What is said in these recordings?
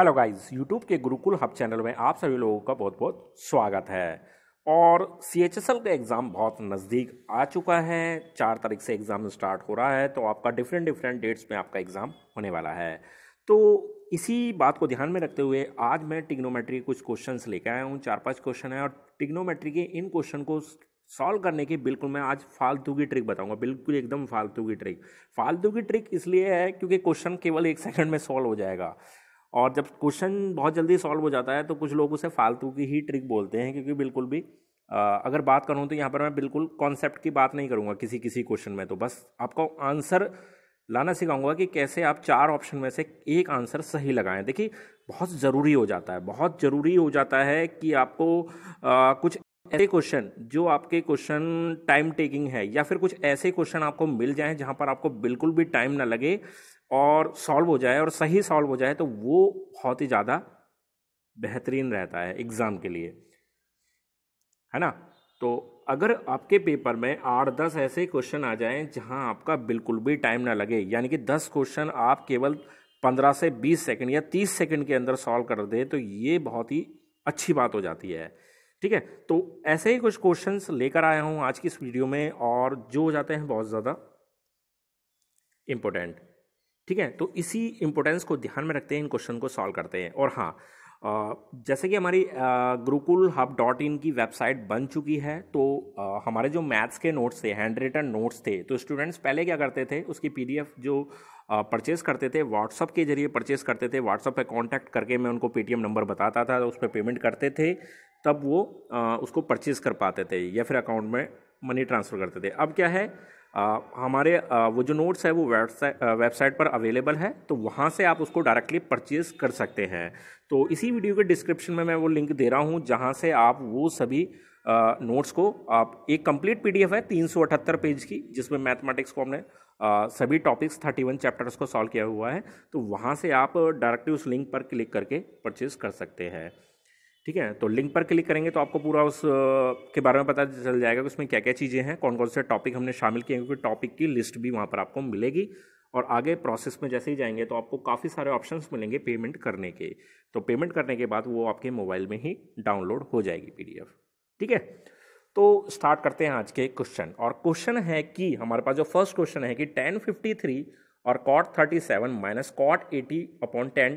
hello guys YouTube के Gurukul hub channel में आप सभी लोगों का बहुत बहुत स्वागत है और सी एच एस एल का एग्ज़ाम बहुत नज़दीक आ चुका है चार तारीख से एग्ज़ाम स्टार्ट हो रहा है तो आपका डिफरेंट डिफरेंट डेट्स में आपका एग्ज़ाम होने वाला है तो इसी बात को ध्यान में रखते हुए आज मैं टिग्नोमेट्री कुछ क्वेश्चन लेकर आया हूँ चार पाँच क्वेश्चन हैं और टिग्नोमेट्री के इन क्वेश्चन को सॉल्व करने के बिल्कुल मैं आज फालतू की ट्रिक बताऊंगा बिल्कुल एकदम फालतू की ट्रिक फालतू की ट्रिक इसलिए है क्योंकि क्वेश्चन केवल एक सेकंड में सॉल्व हो जाएगा और जब क्वेश्चन बहुत जल्दी सॉल्व हो जाता है तो कुछ लोग उसे फालतू की ही ट्रिक बोलते हैं क्योंकि बिल्कुल भी अगर बात करूँ तो यहाँ पर मैं बिल्कुल कॉन्सेप्ट की बात नहीं करूँगा किसी किसी क्वेश्चन में तो बस आपको आंसर लाना सिखाऊंगा कि कैसे आप चार ऑप्शन में से एक आंसर सही लगाएं देखिए बहुत ज़रूरी हो जाता है बहुत ज़रूरी हो जाता है कि आपको आ, कुछ ऐसे क्वेश्चन जो आपके क्वेश्चन टाइम टेकिंग है या फिर कुछ ऐसे क्वेश्चन आपको मिल जाएं जहां पर आपको बिल्कुल भी टाइम ना लगे और सॉल्व हो जाए और सही सॉल्व हो जाए तो वो बहुत ही ज़्यादा बेहतरीन रहता है एग्ज़ाम के लिए है ना तो अगर आपके पेपर में आठ दस ऐसे क्वेश्चन आ जाएं जहां आपका बिल्कुल भी टाइम ना लगे यानी कि दस क्वेश्चन आप केवल पंद्रह से बीस सेकंड या तीस सेकंड के अंदर सॉल्व कर दें तो ये बहुत ही अच्छी बात हो जाती है ठीक है तो ऐसे ही कुछ क्वेश्चंस लेकर आया हूँ आज की इस वीडियो में और जो हो जाते हैं बहुत ज़्यादा इम्पोर्टेंट ठीक है तो इसी इंपॉर्टेंस को ध्यान में रखते हैं इन क्वेश्चन को सॉल्व करते हैं और हाँ जैसे कि हमारी गुरुकुल हब डॉट इन की वेबसाइट बन चुकी है तो हमारे जो मैथ्स के नोट्स थे हैंड रिटन नोट्स थे तो स्टूडेंट्स पहले क्या करते थे उसकी पीडीएफ जो परचेज़ करते थे व्हाट्सअप के जरिए परचेज़ करते थे व्हाट्सअप पे कांटेक्ट करके मैं उनको पेटीएम नंबर बताता था तो उस पर पेमेंट करते थे तब वो उसको परचेज़ कर पाते थे या फिर अकाउंट में मनी ट्रांसफ़र करते थे अब क्या है आ, हमारे आ, वो जो नोट्स है वो वेबसाइट वेबसाइट पर अवेलेबल है तो वहाँ से आप उसको डायरेक्टली परचेज़ कर सकते हैं तो इसी वीडियो के डिस्क्रिप्शन में मैं वो लिंक दे रहा हूँ जहाँ से आप वो सभी नोट्स को आप एक कंप्लीट पीडीएफ है तीन पेज की जिसमें मैथमेटिक्स को हमने आ, सभी टॉपिक्स 31 चैप्टर्स को सॉल्व किया हुआ है तो वहाँ से आप डायरेक्टली उस लिंक पर क्लिक करके परचेज़ कर सकते हैं ठीक है तो लिंक पर क्लिक करेंगे तो आपको पूरा उस के बारे में पता चल जाएगा कि उसमें क्या क्या चीज़ें हैं कौन कौन से टॉपिक हमने शामिल किए क्योंकि टॉपिक की लिस्ट भी वहाँ पर आपको मिलेगी और आगे प्रोसेस में जैसे ही जाएंगे तो आपको काफ़ी सारे ऑप्शंस मिलेंगे पेमेंट करने के तो पेमेंट करने के बाद वो आपके मोबाइल में ही डाउनलोड हो जाएगी पी ठीक है तो स्टार्ट करते हैं आज के क्वेश्चन और क्वेश्चन है कि हमारे पास जो फर्स्ट क्वेश्चन है कि टेन फिफ्टी थ्री और cot thirty seven minus cot eighty upon ten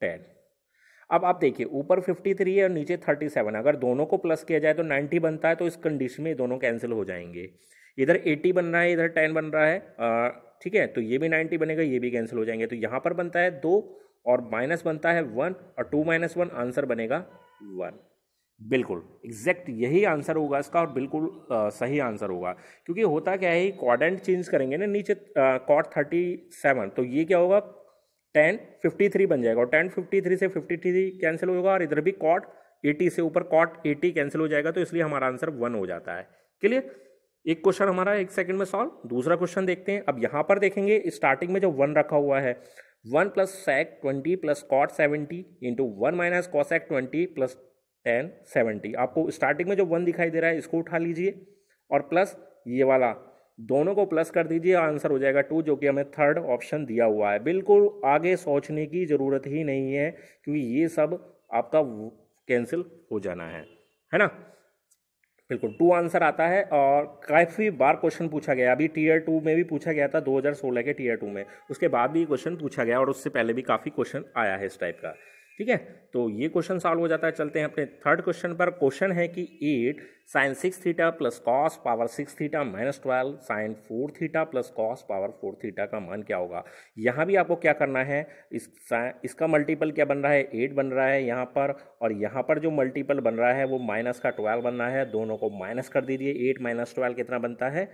ten अब आप देखिए ऊपर 53 है और नीचे 37 अगर दोनों को प्लस किया जाए तो 90 बनता है तो इस कंडीशन में दोनों कैंसिल हो जाएंगे इधर 80 बन रहा है इधर 10 बन रहा है ठीक है तो ये भी 90 बनेगा ये भी कैंसिल हो जाएंगे तो यहाँ पर बनता है दो और माइनस बनता है वन और टू माइनस वन आंसर बनेगा वन बिल्कुल एग्जैक्ट यही आंसर होगा इसका और बिल्कुल आ, सही आंसर होगा क्योंकि होता क्या है क्वाड्रेंट चेंज करेंगे ना नीचे कॉट थर्टी सेवन तो ये क्या होगा टेन फिफ्टी थ्री बन जाएगा और टेन फिफ्टी थ्री से फिफ्टी थ्री कैंसिल होगा और इधर भी कॉट एटी से ऊपर कॉट एटी कैंसिल हो जाएगा तो इसलिए हमारा आंसर वन हो जाता है क्लियर एक क्वेश्चन हमारा एक सेकंड में सॉल्व दूसरा क्वेश्चन देखते हैं अब यहाँ पर देखेंगे स्टार्टिंग में जो वन रखा हुआ है one plus sec twenty plus cot seventy into one minus cosec twenty plus ten seventy आपको स्टार्टिंग में जो वन दिखाई दे रहा है इसको उठा लीजिए और प्लस ये वाला दोनों को प्लस कर दीजिए आंसर हो जाएगा टू जो कि हमें थर्ड ऑप्शन दिया हुआ है बिल्कुल आगे सोचने की ज़रूरत ही नहीं है क्योंकि ये सब आपका कैंसिल हो जाना है है ना बिल्कुल टू आंसर आता है और काफ़ी बार क्वेश्चन पूछा गया अभी टीयर टू में भी पूछा गया था 2016 के टीयर टू में उसके बाद भी क्वेश्चन पूछा गया और उससे पहले भी काफ़ी क्वेश्चन आया है इस टाइप का ठीक है तो ये क्वेश्चन सॉल्व हो जाता है चलते हैं अपने थर्ड क्वेश्चन पर क्वेश्चन है कि eight sine six theta plus cos power six theta minus twelve sine four theta plus cos power four theta का मान क्या होगा यहाँ भी आपको क्या करना है इस इसका मल्टीपल क्या बन रहा है एट बन रहा है यहाँ पर और यहाँ पर जो मल्टीपल बन रहा है वो माइनस का ट्वेल्व बन रहा है दोनों को माइनस कर दीजिए एट माइनस ट्वेल्व कितना बनता है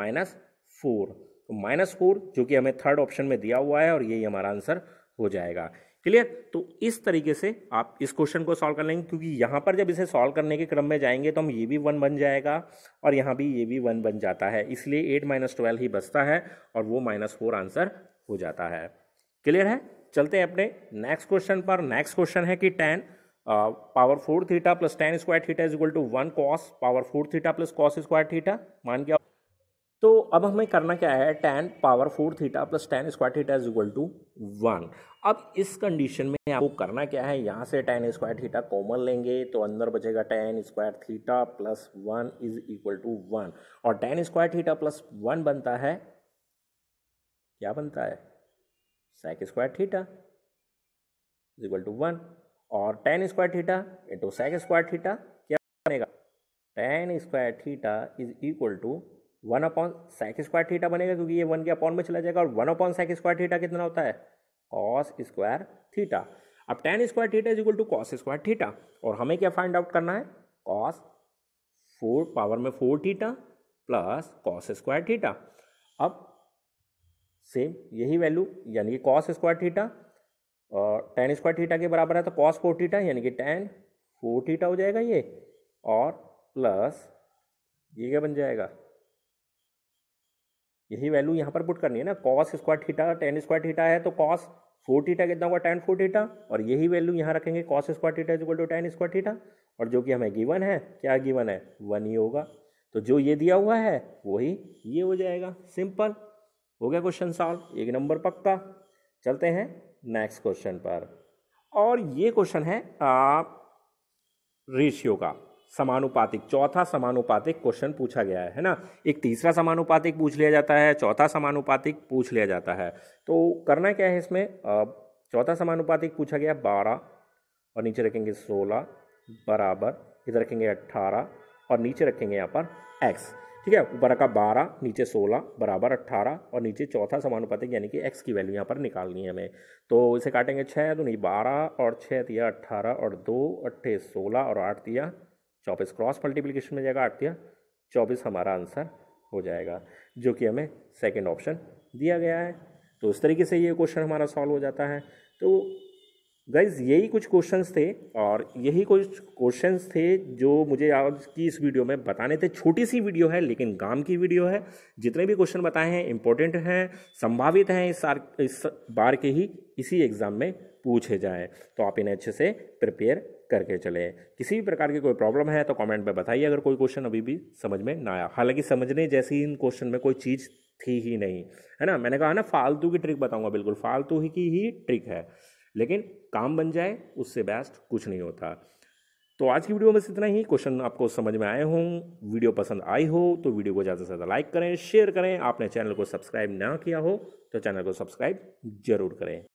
माइनस फोर तो माइनस फोर जो कि हमें थर्ड ऑप्शन में दिया हुआ है और यही हमारा आंसर हो जाएगा क्लियर तो इस तरीके से आप इस क्वेश्चन को सॉल्व कर लेंगे क्योंकि यहाँ पर जब इसे सॉल्व करने के क्रम में जाएंगे तो हम ये भी वन बन जाएगा और यहाँ भी ये भी वन बन जाता है इसलिए एट माइनस ट्वेल्व ही बचता है और वो माइनस फोर आंसर हो जाता है क्लियर है चलते हैं अपने नेक्स्ट क्वेश्चन पर नेक्स्ट क्वेश्चन है कि tan power four theta plus tan square theta is equal to one cos power four theta plus cos square theta मान क्या तो अब हमें करना क्या है tan power four theta plus tan square theta is equal to one अब इस कंडीशन में आपको करना क्या है यहाँ से टेन स्क्वायर थीटा कॉमन लेंगे तो अंदर बचेगा tan square theta plus one is equal to one और tan square theta plus one बनता है क्या बनता है sec square theta is equal to one और tan square theta into sec square theta क्या बनेगा tan square theta is equal to one upon sec square theta बनेगा क्योंकि ये वन के अपॉन में चला जाएगा और one upon sec square theta कितना होता है कॉस स्क्वायर थीटा अब tan square theta is equal to cos square theta और हमें क्या फाइंड आउट करना है कॉस फोर पावर में four theta plus cos square theta अब सेम यही वैल्यू यानी कि कॉस स्क्वायर थीटा और टेन स्क्वायर थीटा के बराबर है तो कॉस फोर थीटा यानी कि टेन फोर थीटा हो जाएगा ये और प्लस ये क्या बन जाएगा यही वैल्यू यहाँ पर पुट करनी है ना cos square theta tan square theta है तो कॉस फोर थीटा कितना होगा टेन फोर थीटा और यही वैल्यू यहाँ रखेंगे cos square theta is equal to tan square theta और जो कि हमें गिवन है क्या गिवन है वन ही होगा तो जो ये दिया हुआ है वही ये हो जाएगा सिंपल हो गया क्वेश्चन सॉल्व एक नंबर पक्का चलते हैं नेक्स्ट क्वेश्चन पर और ये क्वेश्चन है रेशियो का समानुपातिक चौथा समानुपातिक क्वेश्चन पूछा गया है है ना एक तीसरा समानुपातिक पूछ लिया जाता है चौथा समानुपातिक पूछ लिया जाता है तो करना क्या है इसमें चौथा समानुपातिक पूछा गया बारह और नीचे रखेंगे सोलह बराबर इधर रखेंगे अट्ठारह और नीचे रखेंगे यहाँ पर एक्स ठीक है ऊपर का बारह नीचे सोलह बराबर अट्ठारह और नीचे चौथा समानुपातिक यानी कि एक्स की वैल्यू यहाँ पर निकालनी है हमें तो इसे काटेंगे छः तो नहीं बारह और छः दिया तो अट्ठारह और दो अट्ठे सोलह और आठ दिया तो चौबीस क्रॉस मल्टीप्लीकेशन में जाएगा आठ चौबीस हमारा आंसर हो जाएगा जो कि हमें सेकेंड ऑप्शन दिया गया है तो इस तरीके से ये क्वेश्चन हमारा सॉल्व हो जाता है तो गाइज यही कुछ क्वेश्चंस थे और यही कुछ क्वेश्चंस थे जो मुझे आज की इस वीडियो में बताने थे छोटी सी वीडियो है लेकिन गांव की वीडियो है जितने भी क्वेश्चन बताए हैं इंपॉर्टेंट हैं संभावित हैं इस, इस बार के ही इसी एग्ज़ाम में पूछे जाएँ तो आप इन्हें अच्छे से प्रिपेयर करके चले किसी भी प्रकार की कोई प्रॉब्लम है तो कमेंट में बताइए अगर कोई क्वेश्चन अभी भी समझ में ना आया हालांकि समझने जैसी इन क्वेश्चन में कोई चीज़ थी ही नहीं है ना मैंने कहा ना फालतू की ट्रिक बताऊंगा बिल्कुल फालतू ही की ही ट्रिक है लेकिन काम बन जाए उससे बेस्ट कुछ नहीं होता तो आज की वीडियो में इतना ही क्वेश्चन आपको समझ में आए हों वीडियो पसंद आई हो तो वीडियो को ज़्यादा से ज़्यादा लाइक करें शेयर करें आपने चैनल को सब्सक्राइब ना किया हो तो चैनल को सब्सक्राइब जरूर करें